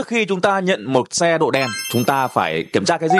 trước khi chúng ta nhận một xe độ đèn chúng ta phải kiểm tra cái gì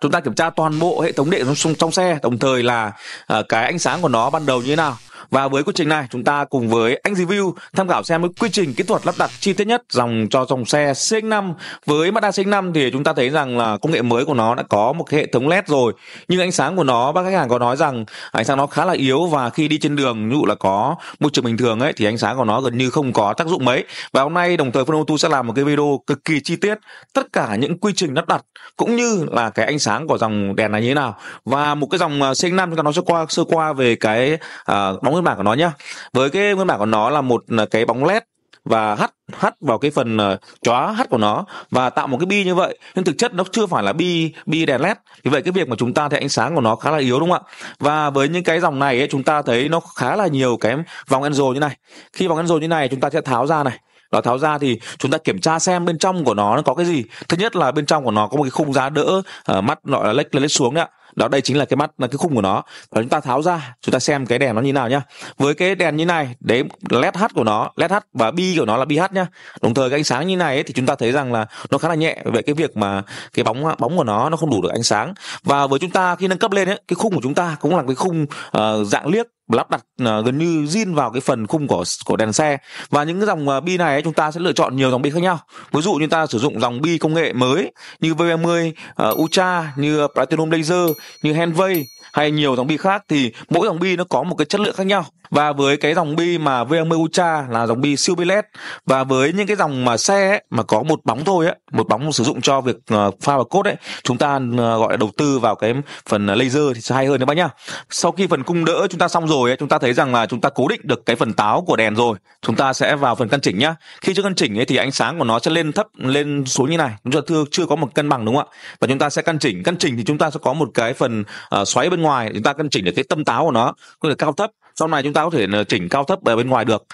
chúng ta kiểm tra toàn bộ hệ thống điện trong, xe đồng thời là ờ, cái ánh sáng của nó ban đầu như thế nào và với quy trình này, chúng ta cùng với anh review tham khảo xem cái quy trình kỹ thuật lắp đặt chi tiết nhất dòng cho dòng xe CX5. Với Mazda CX5 thì chúng ta thấy rằng là công nghệ mới của nó đã có một cái hệ thống LED rồi, nhưng ánh sáng của nó bác khách hàng có nói rằng ánh sáng nó khá là yếu và khi đi trên đường ví dụ là có môi trường bình thường ấy thì ánh sáng của nó gần như không có tác dụng mấy. Và hôm nay đồng thời Fun Auto sẽ làm một cái video cực kỳ chi tiết tất cả những quy trình lắp đặt cũng như là cái ánh sáng của dòng đèn này như thế nào. Và một cái dòng à, CX5 chúng ta nói sơ qua sơ qua về cái uh, à, bóng nguyên bản của nó nhá với cái nguyên bản của nó là một ờ, cái bóng led và hắt hắt vào cái phần ờ, chóa hắt của nó và tạo một cái bi như vậy nhưng thực chất nó chưa phải là bi bi đèn led vì vậy cái việc mà chúng ta thấy ánh sáng của nó khá là yếu đúng không ạ và với những cái dòng này ấy, chúng ta thấy nó khá là nhiều cái vòng enzo như này khi vòng enzo như này chúng ta sẽ tháo ra này đó tháo ra thì chúng ta kiểm tra xem bên trong của nó nó có cái gì thứ nhất là bên trong của nó có một cái khung giá đỡ uh, mắt gọi là lệch lên xuống đấy ạ đó đây chính là cái mắt là cái khung của nó và chúng ta tháo ra chúng ta xem cái đèn nó như nào nhá với cái đèn như này đấy led h của nó led h và bi của nó là bi h nhá đồng thời cái ánh sáng như này ấy, thì chúng ta thấy rằng là nó khá là nhẹ về cái việc mà cái bóng bóng của nó nó không đủ được ánh sáng và với chúng ta khi nâng cấp lên ấy, cái khung của chúng ta cũng là cái khung uh, dạng liếc lắp đặt ờ, gần như zin vào cái phần khung của của đèn xe và những cái dòng ờ, bi này ấy, chúng ta sẽ lựa chọn nhiều dòng bi khác nhau ví dụ như ta sử dụng dòng bi công nghệ mới như V30, uh, ờ, Ultra như Platinum Laser như Henway hay nhiều dòng bi khác thì mỗi dòng bi nó có một cái chất lượng khác nhau và với cái dòng bi mà VMI Ultra là dòng bi siêu bi led và với những cái dòng mà xe ấy, mà có một bóng thôi ấy, một bóng sử dụng cho việc ờ, pha và cốt ấy chúng ta ờ, gọi là đầu tư vào cái phần ờ, laser thì sẽ hay hơn đấy bác nhá sau khi phần cung đỡ chúng ta xong rồi ấy, chúng ta thấy rằng là chúng ta cố định được cái phần táo của đèn rồi chúng ta sẽ vào phần căn chỉnh nhá khi chưa căn chỉnh ấy thì ánh sáng của nó sẽ lên thấp lên xuống như này chúng ta chưa chưa có một cân bằng đúng không ạ và chúng ta sẽ căn chỉnh căn chỉnh thì chúng ta sẽ có một cái phần uh, xoáy bên ngoài chúng ta căn chỉnh được cái tâm táo của nó có thể cao thấp sau này chúng ta có thể ờ, chỉnh cao thấp ở bên ngoài được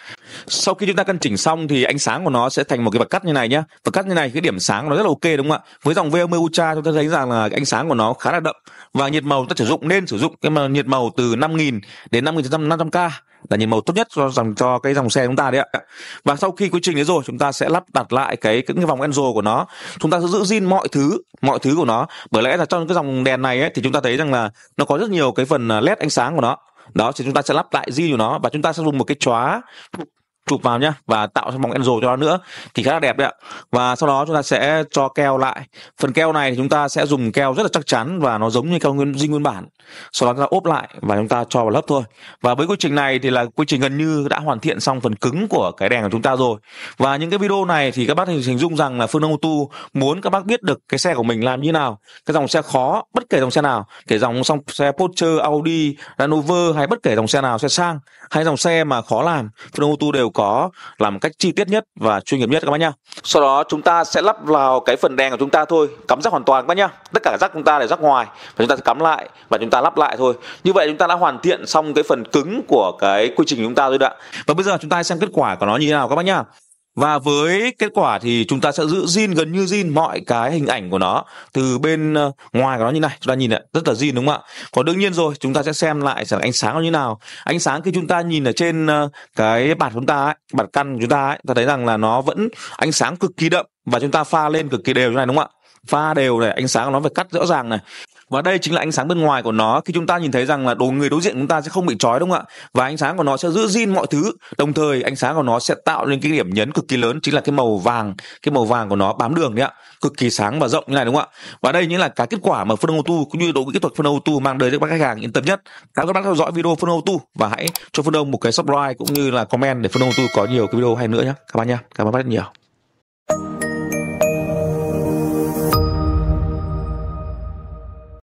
sau khi chúng ta cân chỉnh xong thì ánh sáng của nó sẽ thành một cái vật cắt như này nhá vật cắt như này cái điểm sáng của nó rất là ok đúng không ạ với dòng VMU Ultra chúng ta thấy rằng là ánh sáng của nó khá là đậm và nhiệt màu chúng ta sử dụng nên sử dụng cái mà nhiệt màu từ 5.000 đến 5.500k là nhìn màu tốt nhất cho rằng cho cái dòng xe chúng ta đấy ạ và sau khi quy trình đấy rồi chúng ta sẽ lắp đặt lại cái những cái vòng enzo của nó chúng ta sẽ giữ gìn mọi thứ mọi thứ của nó bởi lẽ là trong cái dòng đèn này ấy, thì chúng ta thấy rằng là nó có rất nhiều cái phần ờ, led ánh sáng của nó đó thì chúng ta sẽ lắp lại di của nó và chúng ta sẽ dùng một cái chóa chụp vào nhá và tạo ra bóng enzo cho nó nữa thì khá là đẹp đấy ạ và sau đó chúng ta sẽ cho keo lại phần keo này thì chúng ta sẽ dùng keo rất là chắc chắn và nó giống như keo nguyên dinh nguyên bản sau đó chúng ta ốp lại và chúng ta cho vào lớp thôi và với quy trình này thì là quy trình gần như đã hoàn thiện xong phần cứng của cái đèn của chúng ta rồi và những cái video này thì các bác hình dung rằng là phương đông ô tô muốn các bác biết được cái xe của mình làm như nào cái dòng xe khó bất kể dòng xe nào kể dòng song xe Porsche Audi Land Rover hay bất kể dòng xe nào xe sang hay dòng xe mà khó làm phương đông ô tô đều có làm một cách chi tiết nhất và chuyên nghiệp nhất các bác nhá sau đó chúng ta sẽ lắp vào cái phần đèn của chúng ta thôi cắm rắc hoàn toàn các bác nhá tất cả rác chúng ta đều rắc ngoài và chúng ta sẽ cắm lại và chúng ta lắp lại thôi như vậy chúng ta đã hoàn thiện xong cái phần cứng của cái quy trình của chúng ta rồi đã. và bây giờ chúng ta xem kết quả của nó như thế nào các bác nhá và với kết quả thì chúng ta sẽ giữ zin gần như zin mọi cái hình ảnh của nó từ bên ờ, ngoài của nó như này chúng ta nhìn này rất là zin đúng không ạ còn đương nhiên rồi chúng ta sẽ xem lại xem ánh sáng nó như nào ánh sáng khi chúng ta nhìn ở trên ờ, cái bạt chúng ta ấy, bạt căn của chúng ta ấy, ta thấy rằng là nó vẫn ánh sáng cực kỳ đậm và chúng ta pha lên cực kỳ đều như này đúng không ạ pha đều này ánh sáng nó phải cắt rõ ràng này và đây chính là ánh sáng bên ngoài của nó khi chúng ta nhìn thấy rằng là đồ người đối diện chúng ta sẽ không bị trói đúng không ạ và ánh sáng của nó sẽ giữ gìn mọi thứ đồng thời ánh sáng của nó sẽ tạo nên cái điểm nhấn cực kỳ lớn chính là cái màu vàng cái màu vàng của nó bám đường đấy ạ cực kỳ sáng và rộng như này đúng không ạ và đây chính là cái kết quả mà phân Funnel tu cũng như đội kỹ thuật phân Funnel tu mang đến cho các khách hàng yên tâm nhất cảm ơn các bạn theo dõi video phân Funnel tu và hãy cho phân Funnel một cái subscribe cũng như là comment để phân Funnel tu có nhiều cái video hay nữa nhé các bạn nha cảm ơn các bạn rất nhiều